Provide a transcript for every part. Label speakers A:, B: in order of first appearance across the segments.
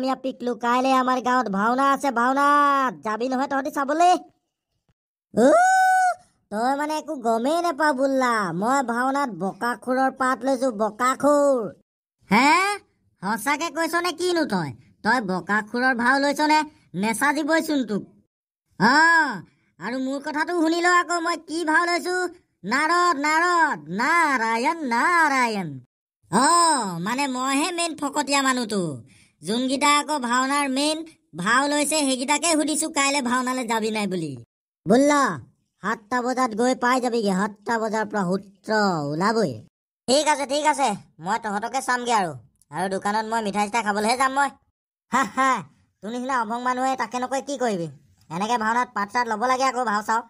A: অসমীয়া পিকলু কাইলৈ আমাৰ গাঁৱত ভাওনা আছে ভাওনা যাবি নহয় তহঁতি চাবলৈ তই মানে একো গমেই নাপাওঁ বুল্লা মই ভাওনাত বকা খুৰৰ পাত লৈছো বকা খুৰ হে সঁচাকে কৈছ নে কিনো তই তই বকা খুৰৰ ভাও লৈছ নে নেচাজি বৈচোন তোক অঁ আৰু মোৰ কথাটো শুনি ল আকৌ মই কি ভাও লৈছো নাৰদ নাৰদ নাৰায়ণ নাৰায়ণ অ মানে মইহে মেইন ফকটীয়া মানুহটো যোনকেইটা আকৌ ভাওনাৰ মেইন ভাও লৈছে সেইকেইটাকে সুধিছো কাইলৈ ভাওনালৈ যাবি নাই বুলি বুল্ল সাতটা বজাত গৈ পাই যাবিগৈ সাতটা বজাৰ পৰা সূত্ৰ ওলাবই ঠিক আছে ঠিক আছে মই তহঁতকে চামগৈ আৰু আৰু দোকানত মই মিঠাই চিঠাই খাবলৈহে যাম মই হা হা তুমি নিচিনা অভং মানুহে তাকে নকৈ কি কৰিবি এনেকৈ ভাওনাত পাত চাত ল'ব লাগে আকৌ ভাও চাও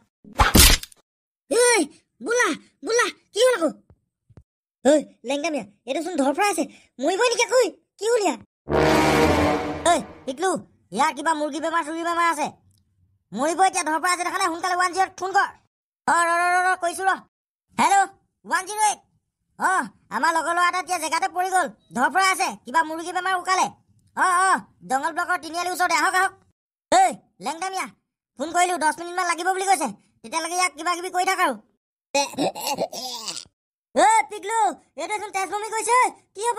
A: এই বোলা বোলা কি হ'ল আকৌ ঐ লেংগামিয়া এইটোচোন ধৰ পৰা আছে মৰিবই নেকি কৈ কি উলিয়া এই পিকলু ইয়াৰ কিবা মুৰ্গী বেমাৰ চুৰ্গী বেমাৰ আছে মৰিব এতিয়া ধৰ পৰা আছে দেখা নাই সোনকালে ওৱান জিৰ'ত ফোন কৰ অ ৰ কৈছো ৰ হেল্ল' ওৱান জিৰ' এইট অঁ আমাৰ লগৰ ল'ৰা এটা এতিয়া জেগাতে পৰি গ'ল ধৰ পৰা আছে কিবা মুৰ্গী বেমাৰ উকালে অঁ অঁ দঙ্গল ব্লকৰ তিনিআলি ওচৰতে আহক আহক এই লেংদামিয়া ফোন কৰিলোঁ দহ মিনিটমান লাগিব বুলি কৈছে তেতিয়ালৈকে ইয়াক কিবা কিবি কৰি থাক আৰু এ পিকলু এইটো এজন তেজ বমি কৈছে কি হ'ব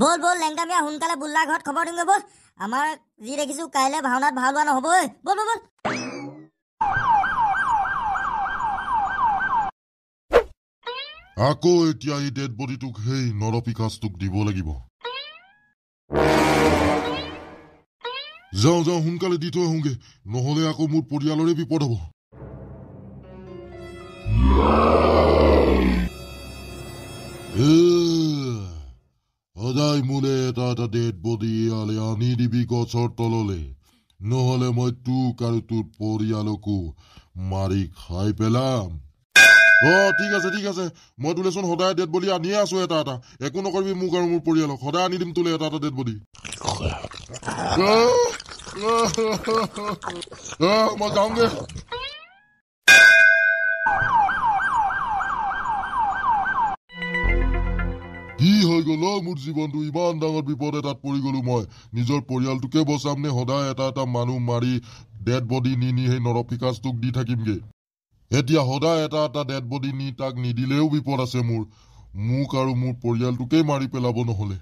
A: বল বল লেংটা মিয়া সোনকালে বুল্লা ঘৰত খবৰ দিমগৈ বল আমাৰ যি দেখিছো কাইলে ভাওনাত ভাল হোৱা নহব বল বল বল
B: আকৌ এতিয়া এই ডেড বডিটোক সেই নৰপিকাচটোক দিব লাগিব যাওঁ যাওঁ সোনকালে দি থৈ আহোগে নহলে আকৌ মোৰ পৰিয়ালৰে বিপদ হব এটা এটা ডেড বডি ইয়ালে আনি দিবি গছৰ তললৈ নহ'লে মই তোক আৰু তোৰ পৰিয়ালকো মাৰি খাই পেলাম অ ঠিক আছে ঠিক আছে মই তোলে চোন সদায় ডেড বডি আনিয়ে আছো এটা এটা একো নকৰিবি মোক আৰু মোৰ পৰিয়ালক সদায় আনি দিম তোলে এটা এটা ডেড বডি মই যাওঁগৈ সি হৈ গ'ল মোৰ জীৱনটো ইমান ডাঙৰ বিপদ এটাত পৰি গ'লো মই নিজৰ পৰিয়ালটোকে বচাম নে সদায় এটা এটা মানুহ মাৰি ডেড বডি নি নি সেই নৰপিকাচটোক দি থাকিমগৈ এতিয়া সদায় এটা এটা ডেড বডি নি তাক নিদিলেও বিপদ আছে মোৰ মোক আৰু মোৰ পৰিয়ালটোকে মাৰি পেলাব নহ'লে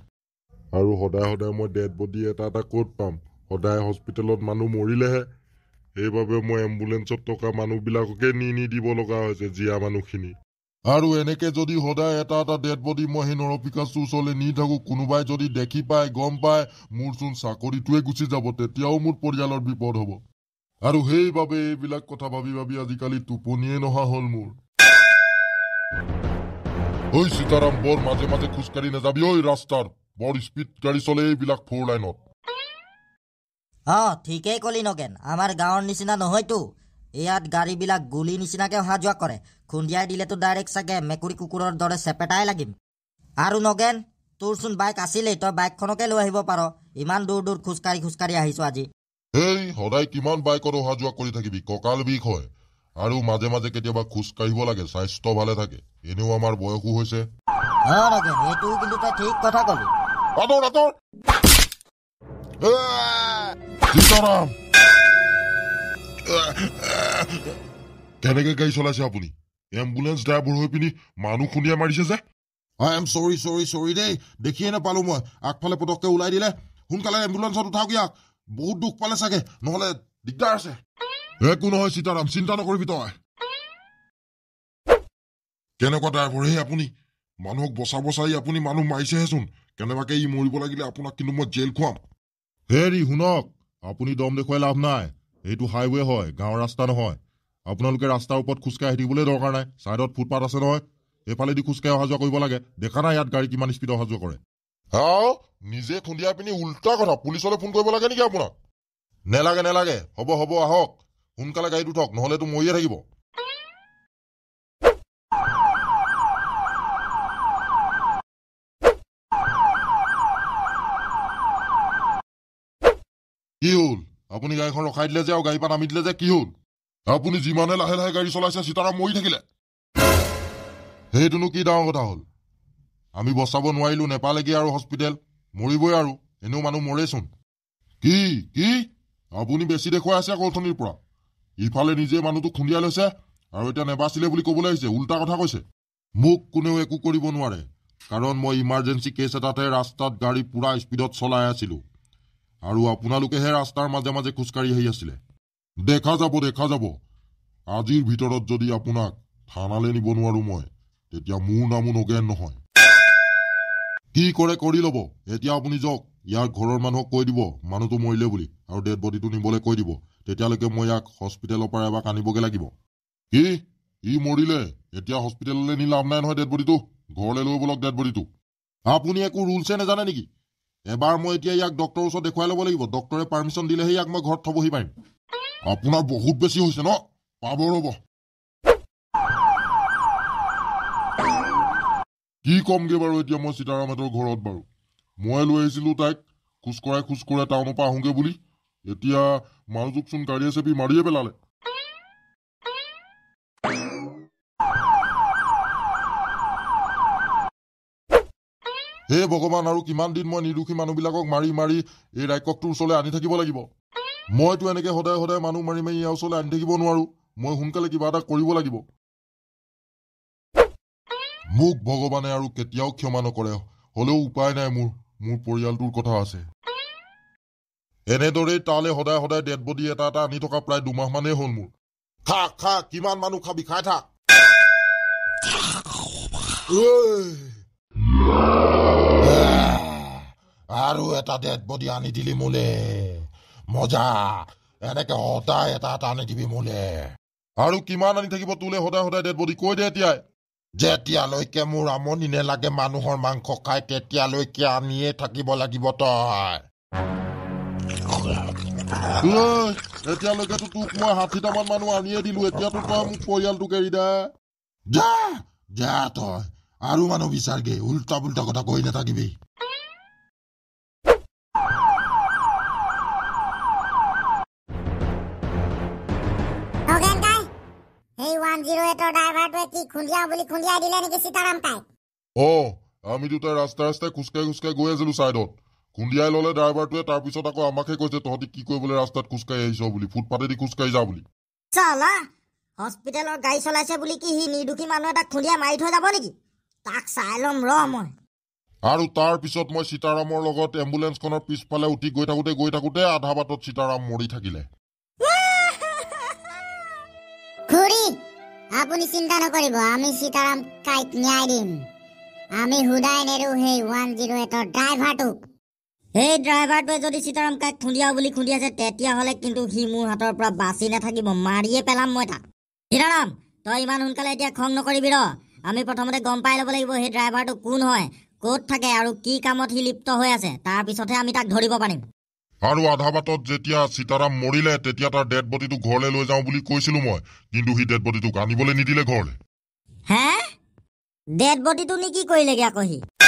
B: আৰু সদায় সদায় মই ডেড বডি এটা এটা ক'ত পাম সদায় হস্পিটেলত মানুহ মৰিলেহে সেইবাবে মই এম্বুলেঞ্চত থকা মানুহবিলাককে নি নি দিব লগা হৈছে জীয়া মানুহখিনি আৰু এনেকে যদি সদায় এটা এটা ডেড বডি মই সেই নৰপিকাচটোৰ ওচৰলৈ নি থাকো কোনোবাই যদি দেখি পায় গম পায় মোৰচোন চাকৰিটোৱে গুচি যাব তেতিয়াও মোৰ পৰিয়ালৰ বিপদ হব আৰু সেইবাবে এইবিলাক কথা ভাবি ভাবি আজিকালি টোপনিয়ে নহা হল মোৰ ঐ সীতাৰাম বৰ মাজে মাজে খোজকাঢ়ি নাযাবি ঐ ৰাস্তাৰ বৰ স্পীড গাড়ী চলে এইবিলাক ফ'ৰ লাইনত অ
A: ঠিকেই কলি নগেন আমাৰ গাঁৱৰ নিচিনা নহয়তো ইয়াত গাড়ীবিলাক গুলী নিচিনাকৈ অহা যোৱা কৰে খুন্দিয়াই দিলেতো ডাইৰেক্ট চাগে মেকুৰী কুকুৰৰ দৰে চেপেটাই লাগিম আৰু নগেন তোৰচোন বাইক আছিলেই তই বাইকখনকে লৈ আহিব পাৰ ইমান দূৰ দূৰ খোজকাঢ়ি খোজকাঢ়ি আহিছো আজি
B: হেই সদায় কিমান বাইকত অহা যোৱা কৰি থাকিবি কঁকাল বিষ হয় আৰু মাজে মাজে কেতিয়াবা খোজকাঢ়িব লাগে স্বাস্থ্য ভালে থাকে এনেও আমাৰ বয়সো হৈছে কেনেকে গাড়ী চলাইছে আপুনি এম্বুলেঞ্চ ড্ৰাইভাৰ হৈ পিনি মানুহ খুন্দিয়াই মাৰিছে যে আই এম চৰি চৰি চৰি দেই দেখিয়ে নাপালোঁ মই আগফালে পটককে ওলাই দিলে সোনকালে এম্বুলেঞ্চত উঠাওক ইয়াক বহুত দুখ পালে চাগে নহ'লে দিগদাৰ আছে একো নহয় সীতাৰাম চিন্তা নকৰিবি তই কেনেকুৱা ড্ৰাইভৰ হে আপুনি মানুহক বচাব চাই আপুনি মানুহ মাৰিছেহেচোন কেনেবাকে ই মৰিব লাগিলে আপোনাক কিন্তু মই জেল খুৱাম হেৰি শুনক আপুনি দম দেখুৱাই লাভ নাই এইটো হাইৱে হয় গাঁৱৰ ৰাস্তা নহয় আপোনালোকে ৰাস্তাৰ ওপৰত খোজকাঢ়ি দিবলৈ দৰকাৰ নাই ছাইডত ফুটপাথ আছে নহয় এইফালেদি খোজকাঢ়ি অহা যোৱা কৰিব লাগে দেখা নাই ইয়াত গাড়ী কিমান স্পীড অহা যোৱা কৰে আও নিজে খুন্দিয়াই পিনি উল্টা কথা পুলিচলৈ ফোন কৰিব লাগে নেকি আপোনাক নেলাগে নেলাগে হ'ব হ'ব আহক সোনকালে গাড়ীত উঠক নহ'লেতো মৰিয়ে থাকিব কি হ'ল আপুনি গাড়ীখন ৰখাই দিলে যে আৰু গাড়ী পাত নামি দিলে যে কি হ'ল আপুনি যিমানে লাহে লাহে গাড়ী চলাইছে সীতাৰাম মৰি থাকিলে সেইটোনো কি ডাঙৰ কথা হ'ল আমি বচাব নোৱাৰিলোঁ নেপালেগৈ আৰু হস্পিটেল মৰিবই আৰু এনেও মানুহ মৰেচোন কি কি আপুনি বেছি দেখুৱাই আছে কলথনিৰ পৰা ইফালে নিজে মানুহটো খুন্দিয়াই লৈছে আৰু এতিয়া নেবাচিলে বুলি ক'বলৈ আহিছে উল্টা কথা কৈছে মোক কোনেও একো কৰিব নোৱাৰে কাৰণ মই ইমাৰ্জেঞ্চি কেছ এটাতে ৰাস্তাত গাড়ী পূৰা স্পীডত চলাই আছিলোঁ আৰু আপোনালোকেহে ৰাস্তাৰ মাজে মাজে খোজকাঢ়ি আহি আছিলে দেখা যাব দেখা যাব আজিৰ ভিতৰত যদি আপোনাক থানালৈ নিব নোৱাৰো মই তেতিয়া মোৰ নামো নগেন নহয় কি কৰে কৰি ল'ব এতিয়া আপুনি যাওক ইয়াৰ ঘৰৰ মানুহক কৈ দিব মানুহটো মৰিলে বুলি আৰু ডেড বডিটো নিবলৈ কৈ দিব তেতিয়ালৈকে মই ইয়াক হস্পিটেলৰ পৰা এবাৰ আনিবগৈ লাগিব কি ই মৰিলে এতিয়া হস্পিটেললৈ নি লাভ নাই নহয় ডেড বডিটো ঘৰলৈ লৈ ব'লক ডেড বডিটো আপুনি একো ৰুলছে নাজানে নেকি এবাৰ মই এতিয়া ইয়াক ডক্টৰৰ ওচৰত দেখুৱাই ল'ব লাগিব ডক্তৰে পাৰ্মিশ্যন দিলেহে ইয়াক মই ঘৰত থবহি পাৰিম আপোনাৰ বহুত বেছি হৈছে ন পাব ৰ'ব কি কমগে বাৰু এতিয়া মই সীতাৰামহঁতৰ ঘৰত বাৰু মই লৈ আহিছিলো তাইক খোজকঢ়াই খোজকঢ়াই টাউনৰ পৰা আহোগে বুলি এতিয়া মানুহজোকচোন গাড়ীয়ে চেপি মাৰিয়ে পেলালে হে ভগৱান আৰু কিমান দিন মই নিৰ্দোষী মানুহবিলাকক মাৰি মাৰি এই ৰাক্ষকটোৰ ওচৰলৈ আনি থাকিব লাগিব মইতো এনেকৈ সদায় সদায় মানুহ মাৰি মাৰি ইয়াৰ ওচৰলৈ আনি থাকিব নোৱাৰো মই সোনকালে কিবা এটা কৰিব লাগিব মোক ভগৱানে আৰু কেতিয়াও ক্ষমা নকৰে হলেও উপায় নাই মোৰ মোৰ পৰিয়ালটোৰ কথা আছে এনেদৰেই তালৈ সদায় সদায় ডেড বডি এটা এটা আনি থকা প্ৰায় দুমাহমানেই হল মোৰ খা খা কিমান মানুহ খাবি খাই থাক আৰু এটা ডেড বডি আনি দিলি মোলে মজা এনেকে সদায় এটা এটা আনি দিবি মোলে আৰু কিমান আনি থাকিব তোলে সদায় সদায় ডেড বডি কৈ দে এতিয়াই যেতিয়ালৈকে মোৰ আমনি নেলাগে মানুহৰ মাংস খাই তেতিয়ালৈকে আনিয়ে থাকিব লাগিব তই এতিয়ালৈকেতো তোক মই ষাঠিটামান মানুহ আনিয়ে দিলো এতিয়াতো তই মোক পৰিয়ালটো কেৰি দে যা যা তই আৰু মানুহ বিচাৰগে উল্টা পুল্টা কথা কৈ নাথাকিবি আমিতো তাই ৰাস্তাই ৰাস্তাই খোজকাই খোজকাই গৈ আছিলো ছাইডত খুন্দিয়াই ললে ড্ৰাইভাৰটোৱে তাৰপিছত আকৌ আমাকহে কৈছে তহঁতি কি কৰিবলৈ ৰাস্তাত খোজকাঢ়ি আহিছ বুলি ফুটপাথেদি খোজকাঢ়ি যা বুলি
A: চলা হস্পিটেলৰ গাড়ী চলাইছে বুলি কি সি নিৰ্দোষী মানুহ এটা খুন্দিয়াই মাৰি থৈ যাব নেকি তাক চাই ল'ম ৰ মই
B: আৰু তাৰপিছত মই সীতাৰামৰ লগত এম্বুলেঞ্চখনৰ পিছফালে উঠি গৈ থাকোঁতে গৈ থাকোঁতে আধা বাটত সীতাৰাম মৰি থাকিলে
A: খুৰী আপুনি চিন্তা নকৰিব আমি সীতাৰাম কাইক ন্যায় দিম আমি সুধাই নেৰো সেই ওৱান জিৰ' এইটৰ ড্ৰাইভাৰটোক সেই ড্ৰাইভাৰটোৱে যদি সীতাৰাম কাইক খুন্দিয়াও বুলি খুন্দি আছে তেতিয়াহ'লে কিন্তু সি মোৰ হাতৰ পৰা বাচি নাথাকিব মাৰিয়ে পেলাম মই তাক সীতাৰাম তই ইমান সোনকালে এতিয়া খং নকৰিবি ৰ আমি প্ৰথমতে গম পাই ল'ব লাগিব সেই ড্ৰাইভাৰটো কোন হয় ক'ত থাকে আৰু কি কামত সি লিপ্ত হৈ আছে তাৰপিছতহে আমি তাক ধৰিব পাৰিম
B: আৰু আধা বাটত যেতিয়া সীতাৰাম মৰিলে তেতিয়া তাৰ ডেড বডিটো ঘৰলৈ লৈ যাওঁ বুলি কৈছিলো মই কিন্তু সি ডেড বডিটোক আনিবলৈ নিদিলে ঘৰলৈ হে ডেড বডিটো নে কি কৰিলেগৈ আকৌ সি